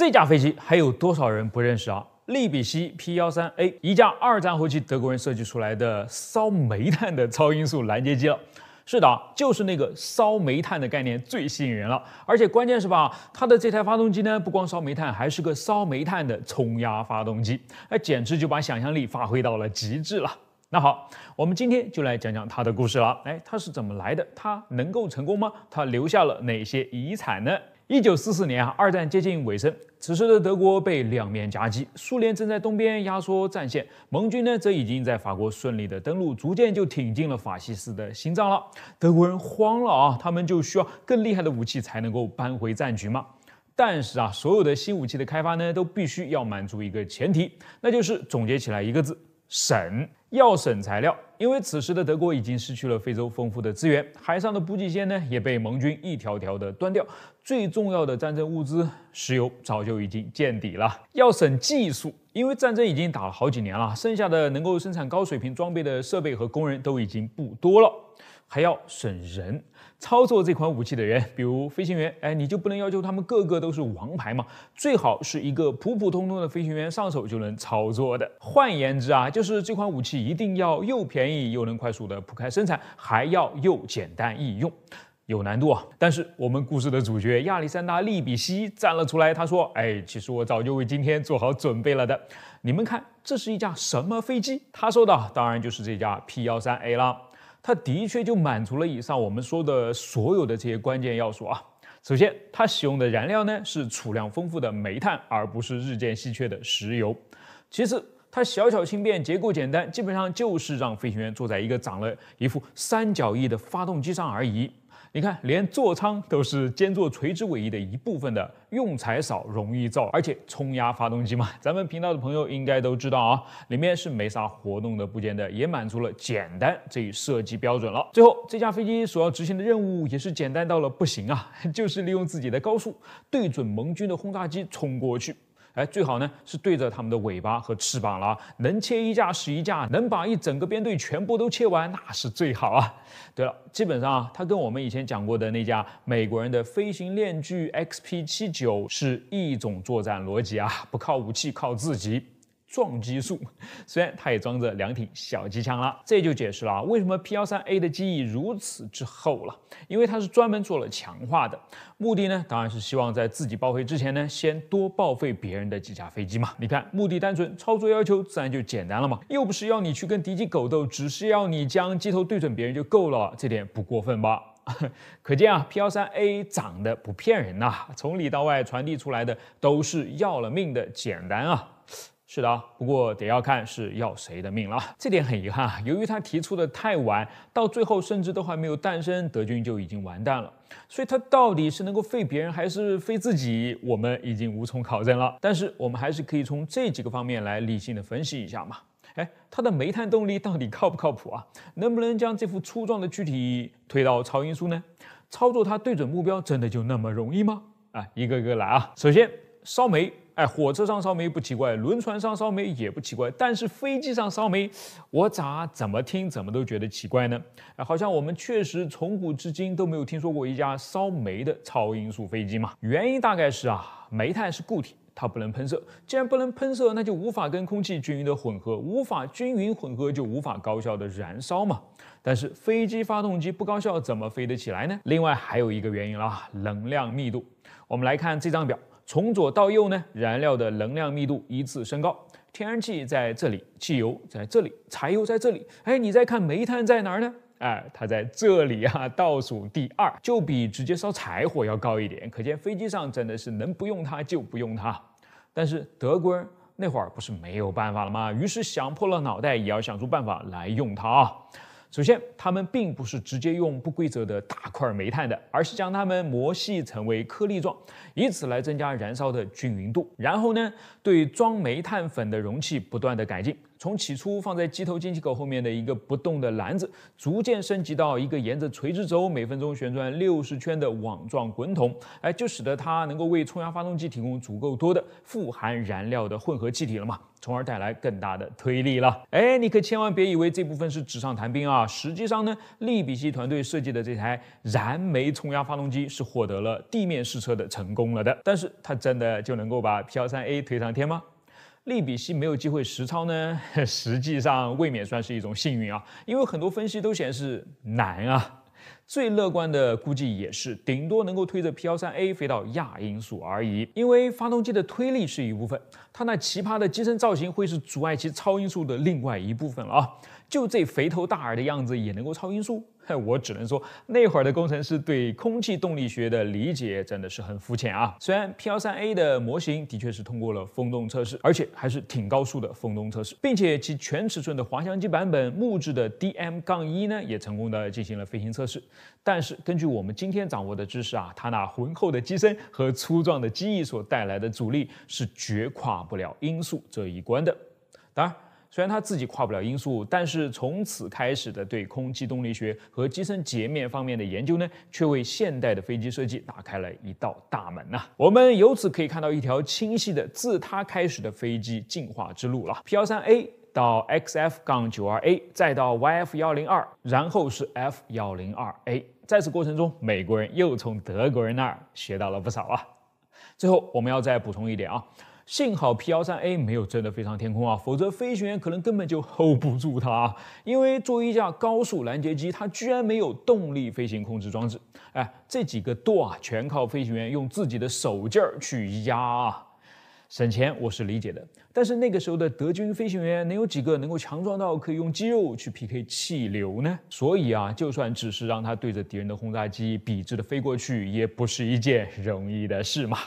这架飞机还有多少人不认识啊？利比西 P-13A，一架二战后期德国人设计出来的烧煤炭的超音速拦截机了。是的，就是那个烧煤炭的概念最吸引人了。而且关键是吧，它的这台发动机呢，不光烧煤炭，还是个烧煤炭的冲压发动机。那简直就把想象力发挥到了极致了。那好，我们今天就来讲讲它的故事了。哎，它是怎么来的？它能够成功吗？它留下了哪些遗产呢？一九四四年啊，二战接近尾声，此时的德国被两面夹击，苏联正在东边压缩战线，盟军呢则已经在法国顺利的登陆，逐渐就挺进了法西斯的心脏了。德国人慌了啊，他们就需要更厉害的武器才能够扳回战局嘛。但是啊，所有的新武器的开发呢，都必须要满足一个前提，那就是总结起来一个字。省要省材料，因为此时的德国已经失去了非洲丰富的资源，海上的补给线呢也被盟军一条条的端掉，最重要的战争物资石油早就已经见底了。要省技术，因为战争已经打了好几年了，剩下的能够生产高水平装备的设备和工人都已经不多了，还要省人。操作这款武器的人，比如飞行员，哎，你就不能要求他们个个都是王牌吗？最好是一个普普通通的飞行员上手就能操作的。换言之啊，就是这款武器一定要又便宜又能快速的铺开生产，还要又简单易用。有难度啊！但是我们故事的主角亚历山大·利比西站了出来，他说：“哎，其实我早就为今天做好准备了的。你们看，这是一架什么飞机？”他说的，当然就是这架 P 幺三 A 了。它的确就满足了以上我们说的所有的这些关键要素啊。首先，它使用的燃料呢是储量丰富的煤炭，而不是日渐稀缺的石油。其次，它小巧轻便，结构简单，基本上就是让飞行员坐在一个长了一副三角翼的发动机上而已。你看，连座舱都是兼做垂直尾翼的一部分的，用材少，容易造，而且冲压发动机嘛，咱们频道的朋友应该都知道啊，里面是没啥活动的部件的，也满足了简单这一设计标准了。最后，这架飞机所要执行的任务也是简单到了不行啊，就是利用自己的高速对准盟军的轰炸机冲过去。哎，最好呢是对着他们的尾巴和翅膀了，能切一架是一架，能把一整个编队全部都切完，那是最好啊。对了，基本上啊，它跟我们以前讲过的那架美国人的飞行链锯 XP 七九是一种作战逻辑啊，不靠武器，靠自己。撞击术，虽然它也装着两挺小机枪了，这就解释了啊，为什么 P13A 的机翼如此之厚了？因为它是专门做了强化的。目的呢，当然是希望在自己报废之前呢，先多报废别人的几架飞机嘛。你看，目的单纯，操作要求自然就简单了嘛。又不是要你去跟敌机狗斗，只是要你将机头对准别人就够了，这点不过分吧？可见啊，P13A 长得不骗人呐，从里到外传递出来的都是要了命的简单啊。是的啊，不过得要看是要谁的命了。这点很遗憾啊，由于他提出的太晚，到最后甚至都还没有诞生，德军就已经完蛋了。所以他到底是能够废别人还是废自己，我们已经无从考证了。但是我们还是可以从这几个方面来理性的分析一下嘛。哎，它的煤炭动力到底靠不靠谱啊？能不能将这幅粗壮的躯体推到超音速呢？操作它对准目标真的就那么容易吗？啊，一个个来啊。首先烧煤。哎，火车上烧煤不奇怪，轮船上烧煤也不奇怪，但是飞机上烧煤，我咋怎么听怎么都觉得奇怪呢？哎，好像我们确实从古至今都没有听说过一架烧煤的超音速飞机嘛。原因大概是啊，煤炭是固体，它不能喷射，既然不能喷射，那就无法跟空气均匀的混合，无法均匀混合就无法高效的燃烧嘛。但是飞机发动机不高效怎么飞得起来呢？另外还有一个原因啦，能量密度。我们来看这张表。从左到右呢，燃料的能量密度依次升高。天然气在这里，汽油在这里，柴油在这里。哎，你再看煤炭在哪儿呢？哎，它在这里啊，倒数第二，就比直接烧柴火要高一点。可见飞机上真的是能不用它就不用它。但是德国人那会儿不是没有办法了吗？于是想破了脑袋也要想出办法来用它啊。首先，它们并不是直接用不规则的大块煤炭的，而是将它们磨细成为颗粒状，以此来增加燃烧的均匀度。然后呢，对装煤炭粉的容器不断的改进。从起初放在机头进气口后面的一个不动的篮子，逐渐升级到一个沿着垂直轴每分钟旋转六十圈的网状滚筒，哎，就使得它能够为冲压发动机提供足够多的富含燃料的混合气体了嘛，从而带来更大的推力了。哎，你可千万别以为这部分是纸上谈兵啊，实际上呢，利比西团队设计的这台燃煤冲压发动机是获得了地面试车的成功了的，但是它真的就能够把 P13A 推上天吗？利比希没有机会实操呢，实际上未免算是一种幸运啊，因为很多分析都显示难啊，最乐观的估计也是顶多能够推着 P13A 飞到亚音速而已，因为发动机的推力是一部分，它那奇葩的机身造型会是阻碍其超音速的另外一部分了啊，就这肥头大耳的样子也能够超音速？那我只能说，那会儿的工程师对空气动力学的理解真的是很肤浅啊。虽然 P L 三 A 的模型的确是通过了风洞测试，而且还是挺高速的风洞测试，并且其全尺寸的滑翔机版本木质的 D M 杠一呢，也成功的进行了飞行测试。但是根据我们今天掌握的知识啊，它那浑厚的机身和粗壮的机翼所带来的阻力，是绝跨不了音速这一关的。当然。虽然他自己跨不了音速，但是从此开始的对空气动力学和机身截面方面的研究呢，却为现代的飞机设计打开了一道大门呐。我们由此可以看到一条清晰的自他开始的飞机进化之路了：P13A 到 XF 杠 92A，再到 YF 幺零二，然后是 F 幺零二 A。在此过程中，美国人又从德国人那儿学到了不少啊。最后，我们要再补充一点啊。幸好 P-13A 没有真的飞上天空啊，否则飞行员可能根本就 hold 不住它。因为作为一架高速拦截机，它居然没有动力飞行控制装置。哎，这几个舵啊，全靠飞行员用自己的手劲儿去压。啊。省钱我是理解的，但是那个时候的德军飞行员能有几个能够强壮到可以用肌肉去 PK 气流呢？所以啊，就算只是让他对着敌人的轰炸机笔直的飞过去，也不是一件容易的事嘛。